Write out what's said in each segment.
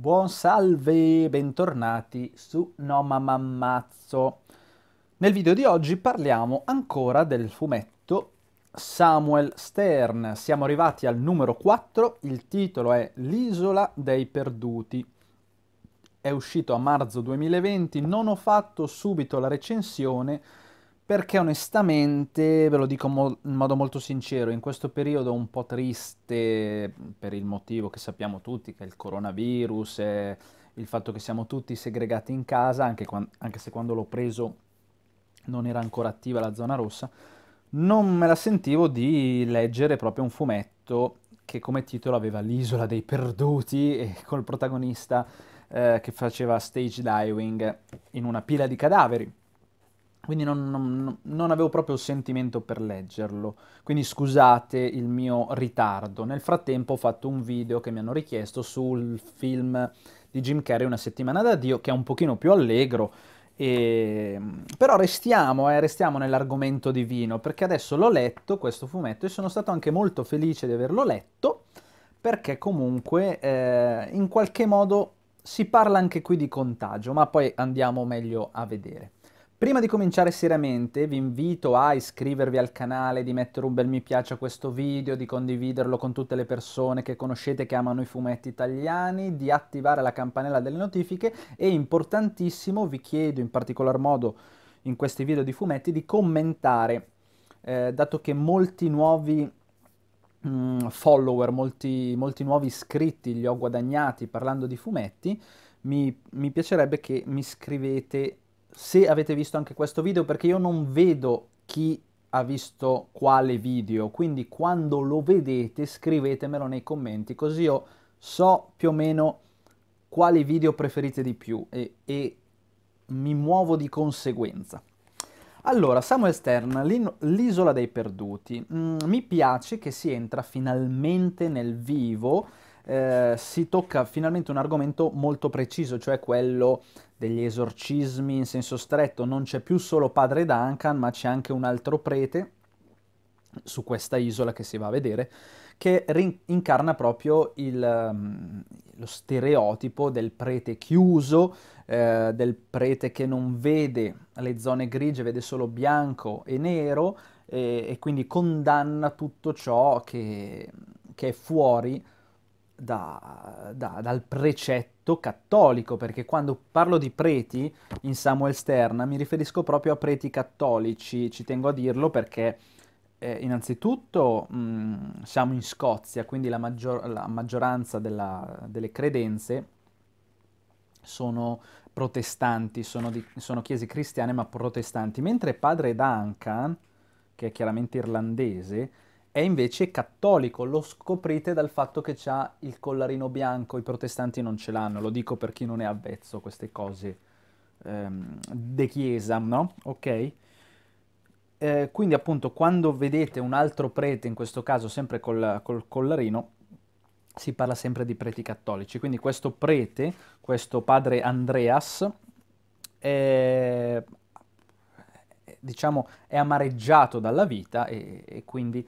Buon salve, bentornati su No Ma Mammazzo. Nel video di oggi parliamo ancora del fumetto Samuel Stern. Siamo arrivati al numero 4, il titolo è L'isola dei perduti. È uscito a marzo 2020, non ho fatto subito la recensione perché onestamente, ve lo dico mo in modo molto sincero, in questo periodo un po' triste mm, per il motivo che sappiamo tutti, che è il coronavirus, è il fatto che siamo tutti segregati in casa, anche, anche se quando l'ho preso non era ancora attiva la zona rossa, non me la sentivo di leggere proprio un fumetto che come titolo aveva l'isola dei perduti e col protagonista eh, che faceva stage diving in una pila di cadaveri quindi non, non, non, avevo proprio il sentimento per leggerlo, quindi scusate il mio ritardo. Nel frattempo ho fatto un video che mi hanno richiesto sul film di Jim Carrey Una settimana da Dio, che è un pochino più allegro, e... Ehm, però restiamo, eh, restiamo nell'argomento divino, perché adesso l'ho letto questo fumetto e sono stato anche molto felice di averlo letto, perché comunque eh, in qualche modo si parla anche qui di contagio, ma poi andiamo meglio a vedere. Prima di cominciare seriamente vi invito a iscrivervi al canale, di mettere un bel mi piace a questo video, di condividerlo con tutte le persone che conoscete che amano i fumetti italiani, di attivare la campanella delle notifiche e importantissimo vi chiedo in particolar modo in questi video di fumetti di commentare, eh, dato che molti nuovi mh, mm, follower, molti, molti nuovi iscritti li ho guadagnati parlando di fumetti, mi, mi piacerebbe che mi scrivete se avete visto anche questo video perché io non vedo chi ha visto quale video, quindi quando lo vedete scrivetemelo nei commenti così io so più o meno quali video preferite di più e, e mi muovo di conseguenza. Allora, Samuel Stern, l'isola dei perduti. Mm, mi piace che si entra finalmente nel vivo, eh, si tocca finalmente un argomento molto preciso, cioè quello degli esorcismi in senso stretto, non c'è più solo padre Duncan, ma c'è anche un altro prete su questa isola che si va a vedere, che incarna proprio il, ehm, lo stereotipo del prete chiuso, eh, del prete che non vede le zone grigie, vede solo bianco e nero e, e quindi condanna tutto ciò che, che è fuori da, da, dal precetto diritto cattolico, perché quando parlo di preti in Samuel Stern mi riferisco proprio a preti cattolici, ci tengo a dirlo perché eh, innanzitutto mh, siamo in Scozia, quindi la, maggior- la maggioranza della, delle credenze sono protestanti, sono, di- sono, chiese cristiane ma protestanti, mentre padre Duncan, che è chiaramente irlandese, è invece cattolico, lo scoprite dal fatto che ha il collarino bianco, i protestanti non ce l'hanno, lo dico per chi non è avvezzo a queste cose ehm, de chiesa, no? Ok? Eh, quindi appunto quando vedete un altro prete, in questo caso sempre col, col collarino, si parla sempre di preti cattolici, quindi questo prete, questo padre Andreas, è, diciamo, è amareggiato dalla vita e, e quindi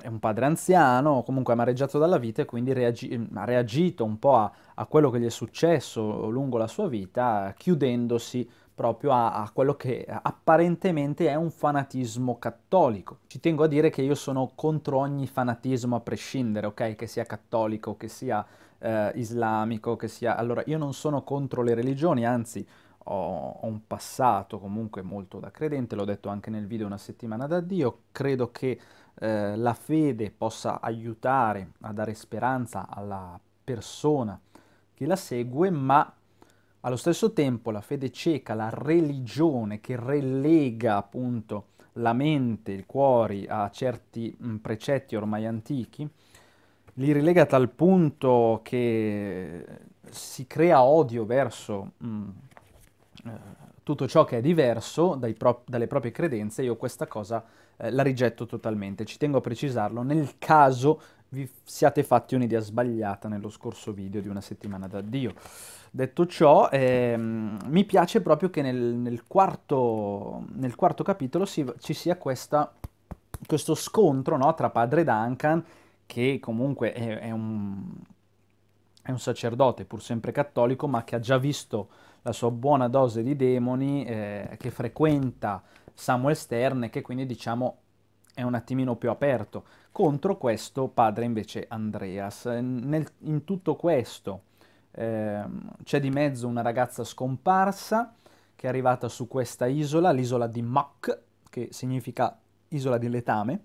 è un padre anziano, comunque amareggiato dalla vita e quindi reagi ha reagito un po' a, a, quello che gli è successo lungo la sua vita, chiudendosi proprio a, a, quello che apparentemente è un fanatismo cattolico. Ci tengo a dire che io sono contro ogni fanatismo a prescindere, ok? Che sia cattolico, che sia eh, islamico, che sia... Allora, io non sono contro le religioni, anzi ho, ho un passato comunque molto da credente, l'ho detto anche nel video Una settimana da Dio, credo che eh, la fede possa aiutare a dare speranza alla persona che la segue, ma allo stesso tempo la fede cieca, la religione che relega appunto la mente, il cuore a certi mh, mm, precetti ormai antichi, li rilega a tal punto che si crea odio verso mh, mm, eh, tutto ciò che è diverso pro- dalle proprie credenze, io questa cosa eh, la rigetto totalmente. Ci tengo a precisarlo nel caso vi siate fatti un'idea sbagliata nello scorso video di una settimana d'addio. Detto ciò, ehm, mi piace proprio che nel, nel, quarto, nel quarto, capitolo si, ci sia questa, questo scontro no, tra padre Duncan, che comunque è, è un è un sacerdote pur sempre cattolico, ma che ha già visto la sua buona dose di demoni, eh, che frequenta Samuel Stern e che quindi diciamo è un attimino più aperto. Contro questo padre invece Andreas. Nel, in tutto questo eh, c'è di mezzo una ragazza scomparsa che è arrivata su questa isola, l'isola di Mak, che significa isola di letame,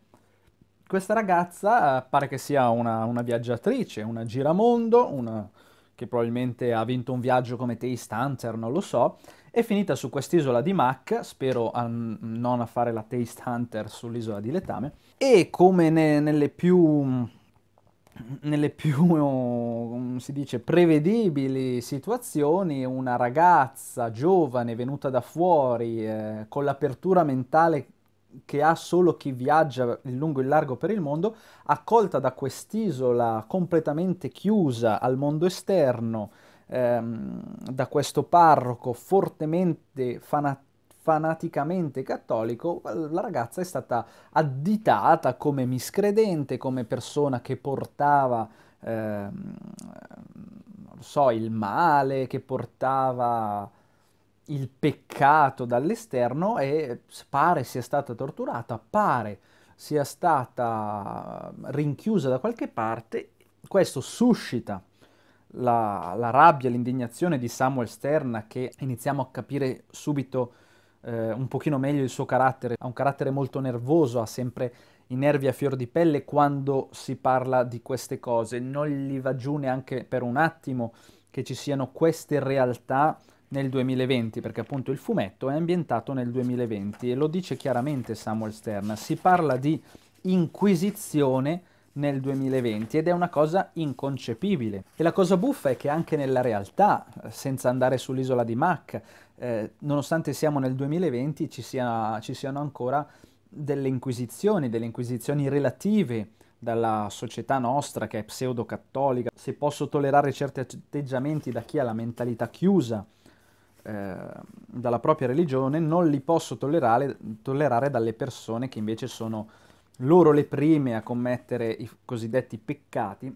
questa ragazza eh, pare che sia una, una viaggiatrice, una giramondo, una, che probabilmente ha vinto un viaggio come taste hunter, non lo so, è finita su quest'isola di Mac, spero a non a fare la taste hunter sull'isola di Letame, e come ne, nelle più nelle più, si dice, prevedibili situazioni, una ragazza giovane venuta da fuori eh, con l'apertura mentale che ha solo chi viaggia in lungo e in largo per il mondo, accolta da quest'isola completamente chiusa al mondo esterno, ehm, da questo parroco fortemente fanatico fanaticamente cattolico, la ragazza è stata additata come miscredente, come persona che portava, eh, so, il male, che portava il peccato dall'esterno e pare sia stata torturata, pare sia stata rinchiusa da qualche parte. Questo suscita la, la rabbia, l'indignazione di Samuel Stern che iniziamo a capire subito eh, un pochino meglio il suo carattere. Ha un carattere molto nervoso, ha sempre i nervi a fior di pelle quando si parla di queste cose. Non gli va giù neanche per un attimo che ci siano queste realtà nel 2020, perché appunto il fumetto è ambientato nel 2020 e lo dice chiaramente Samuel Stern, si parla di inquisizione nel 2020 ed è una cosa inconcepibile. E la cosa buffa è che anche nella realtà, senza andare sull'isola di Mac, eh, nonostante siamo nel 2020, ci, sia, ci siano ancora delle inquisizioni, delle inquisizioni relative dalla società nostra che è pseudo-cattolica, se posso tollerare certi atteggiamenti da chi ha la mentalità chiusa, Ehm, dalla propria religione, non li posso tollerare, tollerare, dalle persone che invece sono loro le prime a commettere i cosiddetti peccati,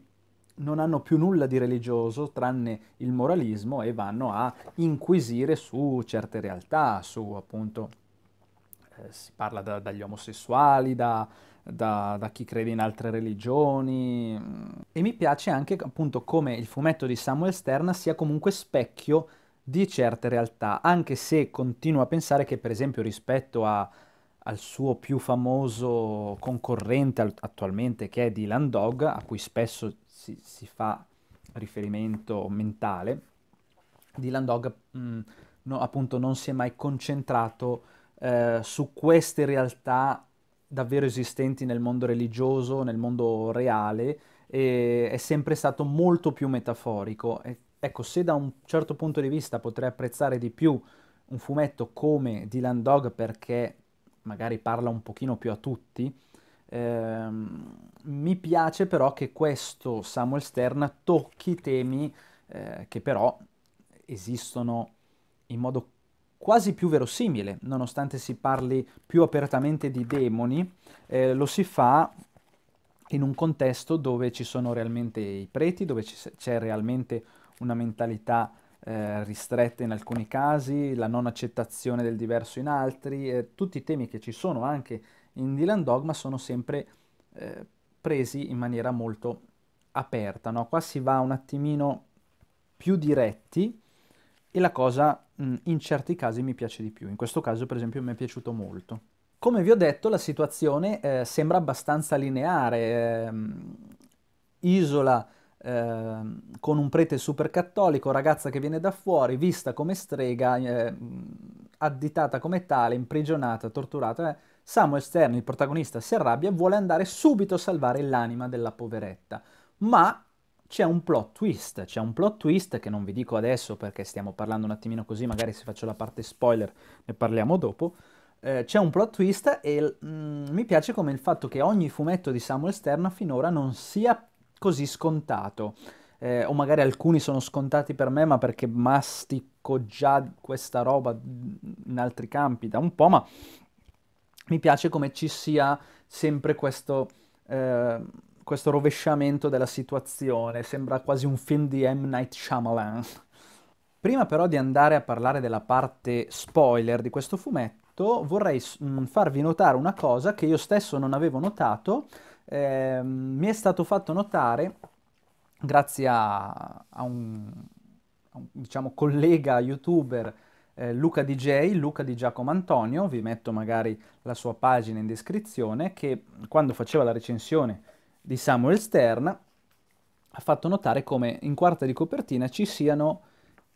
non hanno più nulla di religioso tranne il moralismo e vanno a inquisire su certe realtà, su appunto, eh, si parla da, dagli omosessuali, da, da, da, chi crede in altre religioni mm. e mi piace anche appunto come il fumetto di Samuel Stern sia comunque specchio di certe realtà, anche se continuo a pensare che per esempio rispetto a, al suo più famoso concorrente al, attualmente che è Dylan Dog, a cui spesso si, si fa riferimento mentale, Dylan Dog mh, mm, no, appunto non si è mai concentrato eh, su queste realtà davvero esistenti nel mondo religioso, nel mondo reale, è sempre stato molto più metaforico e Ecco, se da un certo punto di vista potrei apprezzare di più un fumetto come Dylan Dog perché magari parla un pochino più a tutti, ehm, mi piace però che questo Samuel Stern tocchi temi eh, che però esistono in modo quasi più verosimile, nonostante si parli più apertamente di demoni, eh, lo si fa in un contesto dove ci sono realmente i preti, dove c'è realmente una mentalità eh, ristretta in alcuni casi, la non accettazione del diverso in altri, eh, tutti i temi che ci sono anche in Dylan Dogma sono sempre eh, presi in maniera molto aperta. No? Qua si va un attimino più diretti e la cosa mh, mm, in certi casi mi piace di più. In questo caso per esempio mi è piaciuto molto. Come vi ho detto la situazione eh, sembra abbastanza lineare, ehm, isola eh, con un prete super cattolico, ragazza che viene da fuori, vista come strega, eh, additata come tale, imprigionata, torturata. Eh. Samuel Stern, il protagonista, si arrabbia e vuole andare subito a salvare l'anima della poveretta. Ma c'è un plot twist, c'è un plot twist che non vi dico adesso perché stiamo parlando un attimino così, magari se faccio la parte spoiler ne parliamo dopo. Eh, c'è un plot twist e mm, mi piace come il fatto che ogni fumetto di Samuel Stern finora non sia così scontato. Eh, o magari alcuni sono scontati per me, ma perché mastico già questa roba in altri campi da un po', ma mi piace come ci sia sempre questo, eh, questo rovesciamento della situazione, sembra quasi un film di M. Night Shyamalan. Prima però di andare a parlare della parte spoiler di questo fumetto, vorrei mh, mm, farvi notare una cosa che io stesso non avevo notato, eh, mi è stato fatto notare, grazie a, a un, a un diciamo, collega youtuber, eh, Luca DJ, Luca di Giacomo Antonio, vi metto magari la sua pagina in descrizione, che quando faceva la recensione di Samuel Stern ha fatto notare come in quarta di copertina ci, siano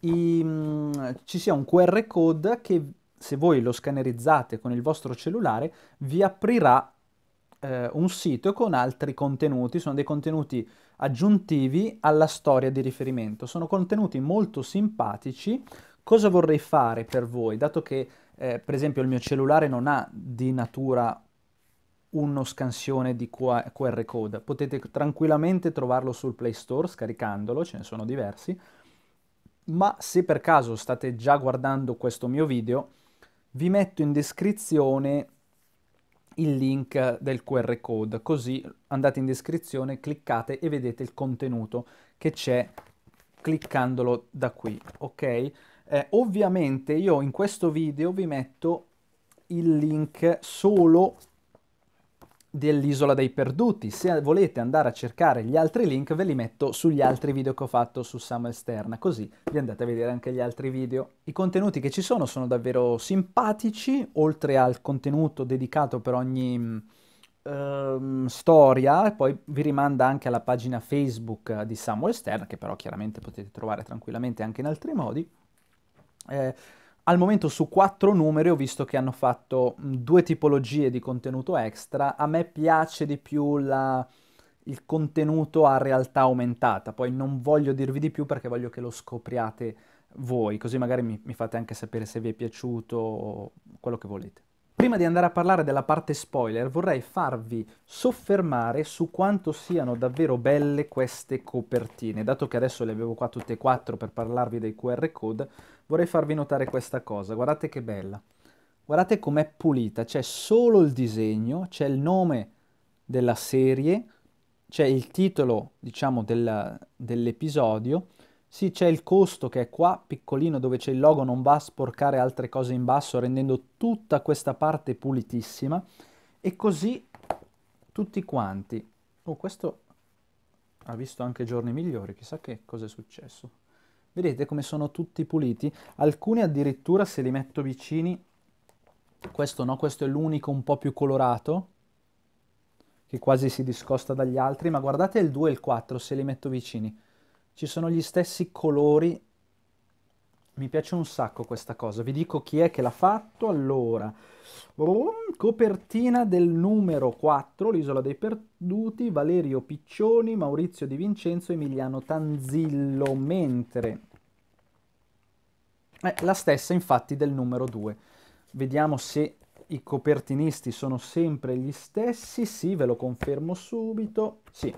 i, mm, ci sia un QR code che se voi lo scannerizzate con il vostro cellulare vi aprirà eh, un sito con altri contenuti, sono dei contenuti aggiuntivi alla storia di riferimento, sono contenuti molto simpatici. Cosa vorrei fare per voi, dato che eh, per esempio il mio cellulare non ha di natura uno scansione di QR code, potete tranquillamente trovarlo sul Play Store scaricandolo, ce ne sono diversi, ma se per caso state già guardando questo mio video, vi metto in descrizione il link del QR code, così andate in descrizione, cliccate e vedete il contenuto che c'è cliccandolo da qui, ok? Eh, ovviamente io in questo video vi metto il link solo dell'isola dei perduti. Se volete andare a cercare gli altri link ve li metto sugli altri video che ho fatto su Samuel Sterna, così vi andate a vedere anche gli altri video. I contenuti che ci sono sono davvero simpatici, oltre al contenuto dedicato per ogni mm, ehm, storia, e poi vi rimanda anche alla pagina Facebook di Samuel Sterna, che però chiaramente potete trovare tranquillamente anche in altri modi. Eh, al momento su quattro numeri ho visto che hanno fatto due tipologie di contenuto extra. A me piace di più la, il contenuto a realtà aumentata. Poi non voglio dirvi di più perché voglio che lo scopriate voi, così magari mi, mi fate anche sapere se vi è piaciuto o quello che volete. Prima di andare a parlare della parte spoiler vorrei farvi soffermare su quanto siano davvero belle queste copertine. Dato che adesso le avevo qua tutte e quattro per parlarvi dei QR code, vorrei farvi notare questa cosa. Guardate che bella. Guardate com'è pulita, c'è solo il disegno, c'è il nome della serie, c'è il titolo, diciamo, dell'episodio sì, c'è il costo che è qua, piccolino, dove c'è il logo, non va a sporcare altre cose in basso, rendendo tutta questa parte pulitissima. E così tutti quanti. Oh, questo ha visto anche giorni migliori, chissà che cosa è successo. Vedete come sono tutti puliti? Alcuni addirittura se li metto vicini, questo no, questo è l'unico un po' più colorato, che quasi si discosta dagli altri, ma guardate il 2 e il 4 se li metto vicini ci sono gli stessi colori. Mi piace un sacco questa cosa. Vi dico chi è che l'ha fatto. Allora, oh, copertina del numero 4, l'isola dei perduti, Valerio Piccioni, Maurizio Di Vincenzo, Emiliano Tanzillo, mentre eh, la stessa infatti del numero 2. Vediamo se i copertinisti sono sempre gli stessi. Sì, ve lo confermo subito. Sì.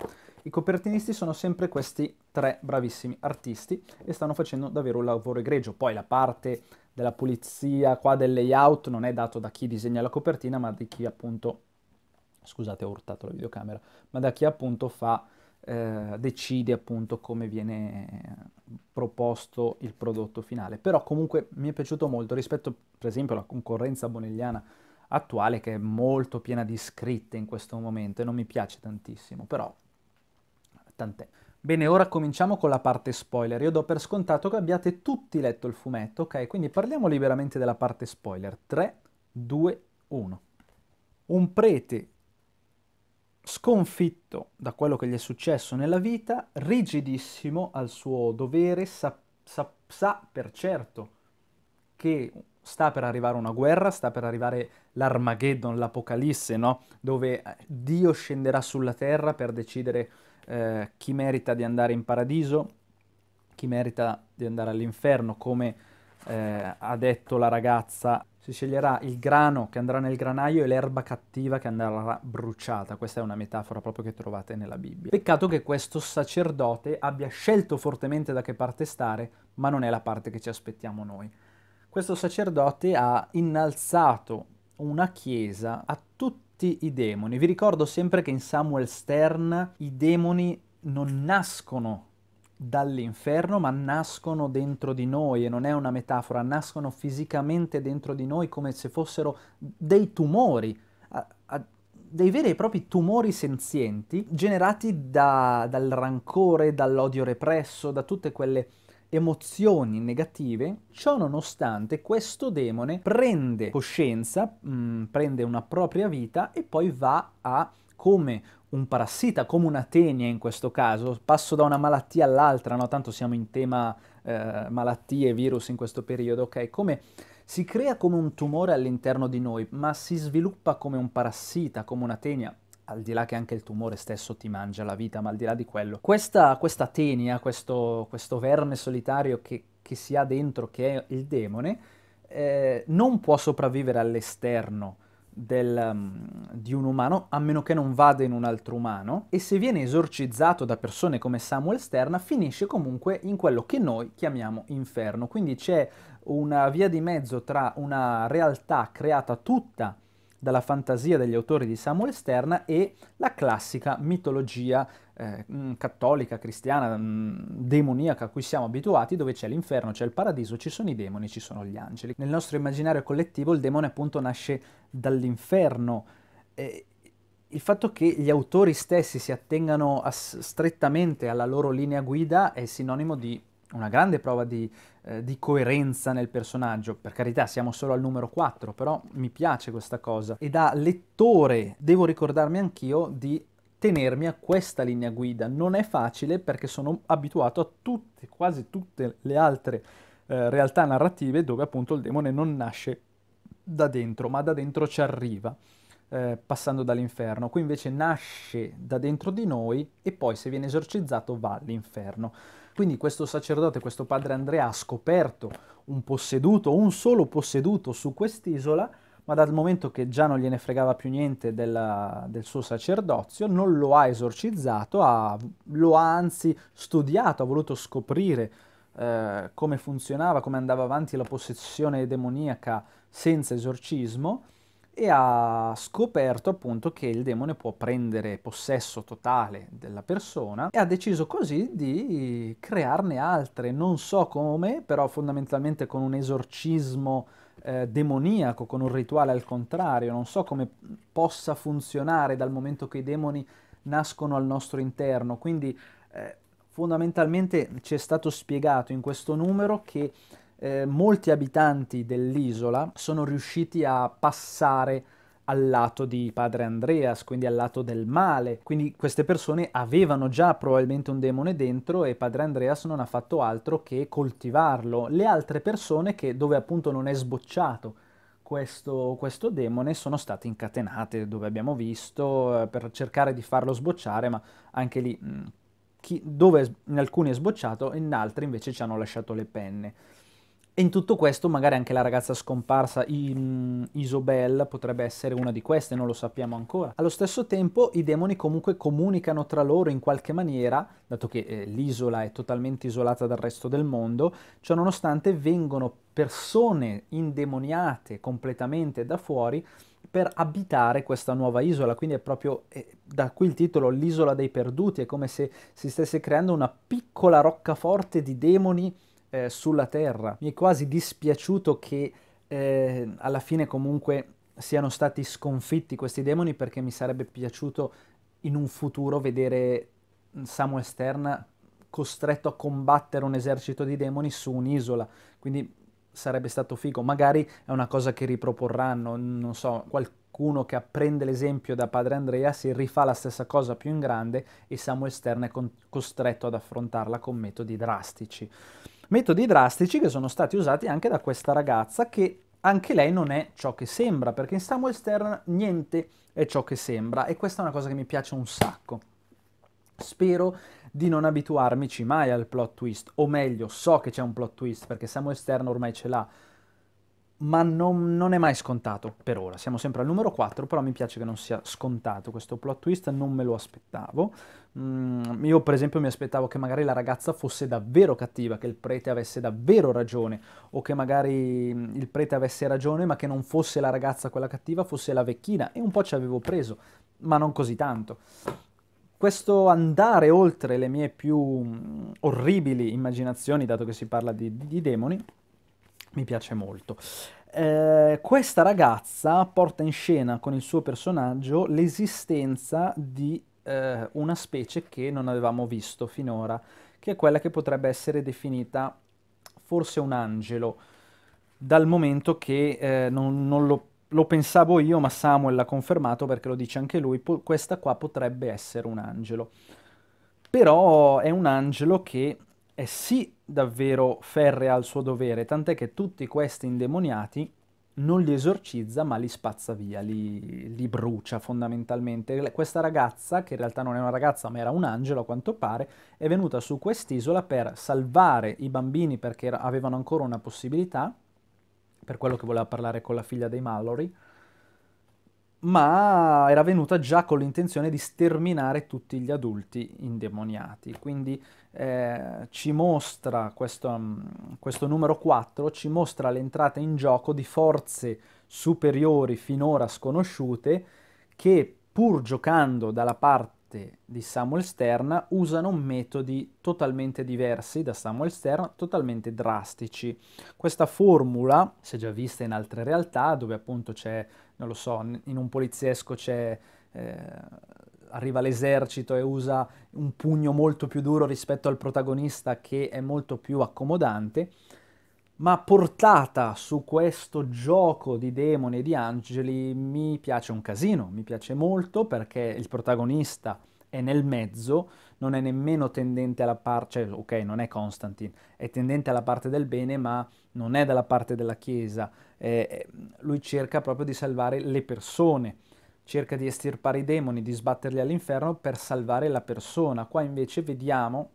I copertinisti sono sempre questi tre bravissimi artisti e stanno facendo davvero un lavoro egregio. Poi la parte della pulizia qua del layout non è dato da chi disegna la copertina, ma di chi appunto scusate ho urtato la videocamera, ma da chi appunto fa eh, decide appunto come viene proposto il prodotto finale. Però comunque mi è piaciuto molto rispetto per esempio alla concorrenza bonelliana attuale che è molto piena di scritte in questo momento e non mi piace tantissimo, però tant'è. Bene, ora cominciamo con la parte spoiler. Io do per scontato che abbiate tutti letto il fumetto, ok? Quindi parliamo liberamente della parte spoiler. 3, 2, 1. Un prete sconfitto da quello che gli è successo nella vita, rigidissimo al suo dovere, sa, sa, sa per certo che sta per arrivare una guerra, sta per arrivare l'Armageddon, l'Apocalisse, no? dove eh, Dio scenderà sulla terra per decidere eh, chi merita di andare in paradiso, chi merita di andare all'inferno, come eh, ha detto la ragazza. Si sceglierà il grano che andrà nel granaio e l'erba cattiva che andrà bruciata. Questa è una metafora proprio che trovate nella Bibbia. Peccato che questo sacerdote abbia scelto fortemente da che parte stare, ma non è la parte che ci aspettiamo noi questo sacerdote ha innalzato una chiesa a tutti i demoni. Vi ricordo sempre che in Samuel Stern i demoni non nascono dall'inferno, ma nascono dentro di noi e non è una metafora, nascono fisicamente dentro di noi come se fossero dei tumori, a, a, dei veri e propri tumori senzienti generati da, dal rancore, dall'odio represso, da tutte quelle emozioni negative, ciò nonostante questo demone prende coscienza, mh, mm, prende una propria vita e poi va a come un parassita, come una tenia in questo caso, passo da una malattia all'altra, no? tanto siamo in tema eh, malattie, virus in questo periodo, ok? Come si crea come un tumore all'interno di noi, ma si sviluppa come un parassita, come una tenia, al di là che anche il tumore stesso ti mangia la vita, ma al di là di quello, questa, questa tenia, questo, questo, verme solitario che, che, si ha dentro, che è il demone, eh, non può sopravvivere all'esterno. Del, um, di un umano a meno che non vada in un altro umano e se viene esorcizzato da persone come Samuel Sterna finisce comunque in quello che noi chiamiamo inferno quindi c'è una via di mezzo tra una realtà creata tutta dalla fantasia degli autori di Samuel Stern e la classica mitologia eh, mm, cattolica, cristiana, mh, mm, demoniaca a cui siamo abituati, dove c'è l'inferno, c'è il paradiso, ci sono i demoni, ci sono gli angeli. Nel nostro immaginario collettivo il demone appunto nasce dall'inferno. Eh, il fatto che gli autori stessi si attengano strettamente alla loro linea guida è sinonimo di una grande prova di eh, di coerenza nel personaggio. Per carità, siamo solo al numero 4, però mi piace questa cosa. E da lettore devo ricordarmi anch'io di tenermi a questa linea guida. Non è facile perché sono abituato a tutte, quasi tutte le altre eh, realtà narrative dove appunto il demone non nasce da dentro, ma da dentro ci arriva. Eh, passando dall'inferno. Qui invece nasce da dentro di noi e poi se viene esorcizzato va all'inferno. Quindi questo sacerdote, questo padre Andrea ha scoperto un posseduto, un solo posseduto su quest'isola, ma dal momento che già non gliene fregava più niente della, del suo sacerdozio, non lo ha esorcizzato, ha, lo ha anzi studiato, ha voluto scoprire eh, come funzionava, come andava avanti la possessione demoniaca senza esorcismo e ha scoperto appunto che il demone può prendere possesso totale della persona e ha deciso così di crearne altre, non so come, però fondamentalmente con un esorcismo eh, demoniaco, con un rituale al contrario, non so come possa funzionare dal momento che i demoni nascono al nostro interno, quindi eh, fondamentalmente ci è stato spiegato in questo numero che eh, molti abitanti dell'isola sono riusciti a passare al lato di padre Andreas, quindi al lato del male. Quindi queste persone avevano già probabilmente un demone dentro e padre Andreas non ha fatto altro che coltivarlo. Le altre persone che dove appunto non è sbocciato questo, questo demone sono state incatenate, dove abbiamo visto, eh, per cercare di farlo sbocciare, ma anche lì, mm, chi, dove in alcuni è sbocciato, in altri invece ci hanno lasciato le penne. E in tutto questo magari anche la ragazza scomparsa in mm, Isobel potrebbe essere una di queste, non lo sappiamo ancora. Allo stesso tempo i demoni comunque comunicano tra loro in qualche maniera, dato che eh, l'isola è totalmente isolata dal resto del mondo, ciononostante vengono persone indemoniate completamente da fuori per abitare questa nuova isola, quindi è proprio eh, da qui il titolo l'isola dei perduti, è come se si stesse creando una piccola roccaforte di demoni eh, sulla terra. Mi è quasi dispiaciuto che eh, alla fine comunque siano stati sconfitti questi demoni perché mi sarebbe piaciuto in un futuro vedere Samuel Stern costretto a combattere un esercito di demoni su un'isola. Quindi sarebbe stato figo. Magari è una cosa che riproporranno, non so, qualcuno che apprende l'esempio da padre Andrea si rifà la stessa cosa più in grande e Samuel Stern è con- costretto ad affrontarla con metodi drastici. Metodi drastici che sono stati usati anche da questa ragazza che anche lei non è ciò che sembra, perché in Samuel Stern niente è ciò che sembra e questa è una cosa che mi piace un sacco. Spero di non abituarmici mai al plot twist, o meglio, so che c'è un plot twist perché Samuel Stern ormai ce l'ha, ma non, non, è mai scontato per ora. Siamo sempre al numero 4, però mi piace che non sia scontato questo plot twist, non me lo aspettavo. Mm, io per esempio mi aspettavo che magari la ragazza fosse davvero cattiva, che il prete avesse davvero ragione, o che magari mm, il prete avesse ragione, ma che non fosse la ragazza quella cattiva, fosse la vecchina, e un po' ci avevo preso, ma non così tanto. Questo andare oltre le mie più mm, orribili immaginazioni, dato che si parla di, di demoni, mi piace molto. Eh, questa ragazza porta in scena con il suo personaggio l'esistenza di eh, una specie che non avevamo visto finora, che è quella che potrebbe essere definita forse un angelo, dal momento che eh, non, non lo, lo, pensavo io, ma Samuel l'ha confermato perché lo dice anche lui, po- questa qua potrebbe essere un angelo. Però è un angelo che è sì davvero ferrea al suo dovere, tant'è che tutti questi indemoniati non li esorcizza ma li spazza via, li, li, brucia fondamentalmente. Questa ragazza, che in realtà non è una ragazza ma era un angelo a quanto pare, è venuta su quest'isola per salvare i bambini perché avevano ancora una possibilità, per quello che voleva parlare con la figlia dei Mallory, ma era venuta già con l'intenzione di sterminare tutti gli adulti indemoniati. Quindi eh, ci mostra, questo, mm, questo numero 4, ci mostra l'entrata in gioco di forze superiori finora sconosciute che pur giocando dalla parte parte di Samuel Stern usano metodi totalmente diversi da Samuel Stern, totalmente drastici. Questa formula si è già vista in altre realtà dove appunto c'è, non lo so, in un poliziesco c'è... Eh, arriva l'esercito e usa un pugno molto più duro rispetto al protagonista che è molto più accomodante, ma portata su questo gioco di demoni e di angeli mi piace un casino, mi piace molto perché il protagonista è nel mezzo, non è nemmeno tendente alla parte, cioè ok non è Constantine, è tendente alla parte del bene ma non è dalla parte della Chiesa, eh, eh, lui cerca proprio di salvare le persone, cerca di estirpare i demoni, di sbatterli all'inferno per salvare la persona, qua invece vediamo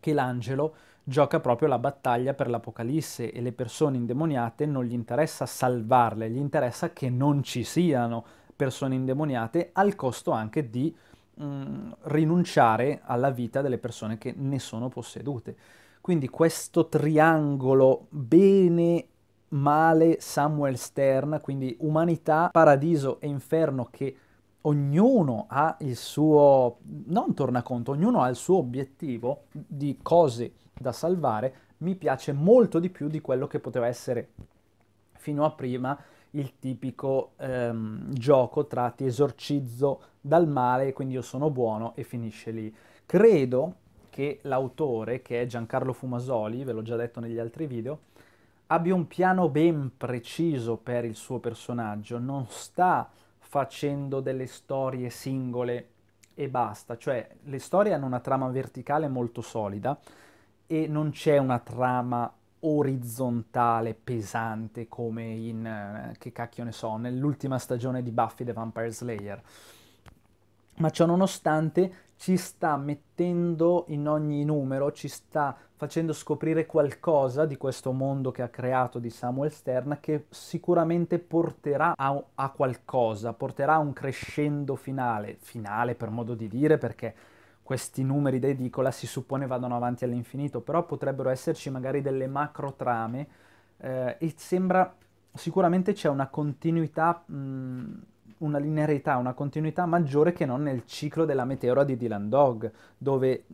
che l'angelo gioca proprio la battaglia per l'Apocalisse e le persone indemoniate non gli interessa salvarle, gli interessa che non ci siano persone indemoniate al costo anche di mh, mm, rinunciare alla vita delle persone che ne sono possedute. Quindi questo triangolo bene, male, Samuel Stern, quindi umanità, paradiso e inferno che ognuno ha il suo, non tornaconto, ognuno ha il suo obiettivo di cose da salvare, mi piace molto di più di quello che poteva essere fino a prima il tipico ehm, gioco tra ti esorcizzo dal male, quindi io sono buono e finisce lì. Credo che l'autore, che è Giancarlo Fumasoli, ve l'ho già detto negli altri video, abbia un piano ben preciso per il suo personaggio, non sta facendo delle storie singole e basta, cioè le storie hanno una trama verticale molto solida e non c'è una trama orizzontale pesante come in eh, che cacchio ne so, nell'ultima stagione di Buffy the Vampire Slayer. Ma ciò nonostante ci sta mettendo in ogni numero, ci sta facendo scoprire qualcosa di questo mondo che ha creato di Samuel Stern che sicuramente porterà a, a qualcosa, porterà a un crescendo finale, finale per modo di dire perché questi numeri da edicola si suppone vadano avanti all'infinito, però potrebbero esserci magari delle macro trame eh, e sembra sicuramente c'è una continuità mh, una linearità, una continuità maggiore che non nel ciclo della meteora di Dylan Dog, dove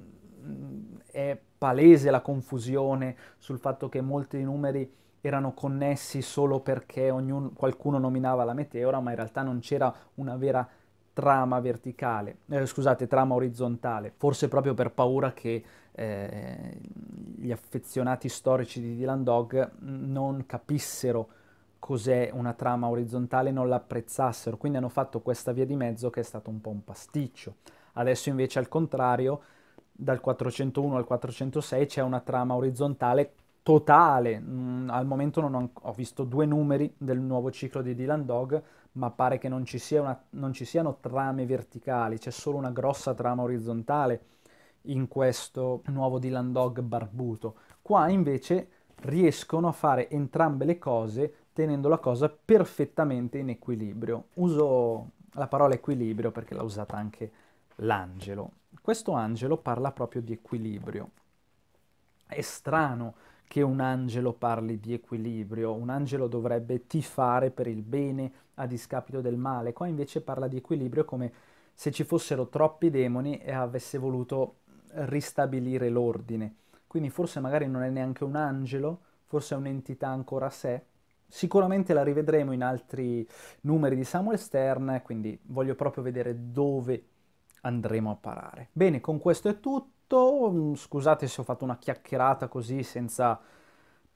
mm, è palese la confusione sul fatto che molti numeri erano connessi solo perché ognuno, qualcuno nominava la meteora, ma in realtà non c'era una vera trama verticale, eh, scusate, trama orizzontale, forse proprio per paura che eh, gli affezionati storici di Dylan Dog mm, non capissero cos'è una trama orizzontale non l'apprezzassero, quindi hanno fatto questa via di mezzo che è stato un po' un pasticcio. Adesso invece al contrario, dal 401 al 406 c'è una trama orizzontale totale. Mm, al momento non ho, ho, visto due numeri del nuovo ciclo di Dylan Dog, ma pare che non ci, sia una, non ci siano trame verticali, c'è solo una grossa trama orizzontale in questo nuovo Dylan Dog barbuto. Qua invece riescono a fare entrambe le cose tenendo la cosa perfettamente in equilibrio. Uso la parola equilibrio perché l'ha usata anche l'angelo. Questo angelo parla proprio di equilibrio. È strano che un angelo parli di equilibrio, un angelo dovrebbe tifare per il bene a discapito del male, qua invece parla di equilibrio come se ci fossero troppi demoni e avesse voluto ristabilire l'ordine. Quindi forse magari non è neanche un angelo, forse è un'entità ancora a sé, Sicuramente la rivedremo in altri numeri di Samuel Stern, quindi voglio proprio vedere dove andremo a parare. Bene, con questo è tutto. Mm, scusate se ho fatto una chiacchierata così senza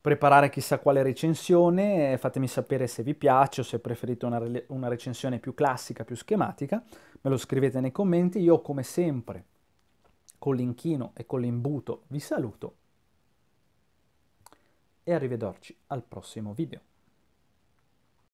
preparare chissà quale recensione. Fatemi sapere se vi piace o se preferite una, re- una recensione più classica, più schematica. Me lo scrivete nei commenti. Io, come sempre, con l'inchino e con l'imbuto vi saluto e arrivederci al prossimo video.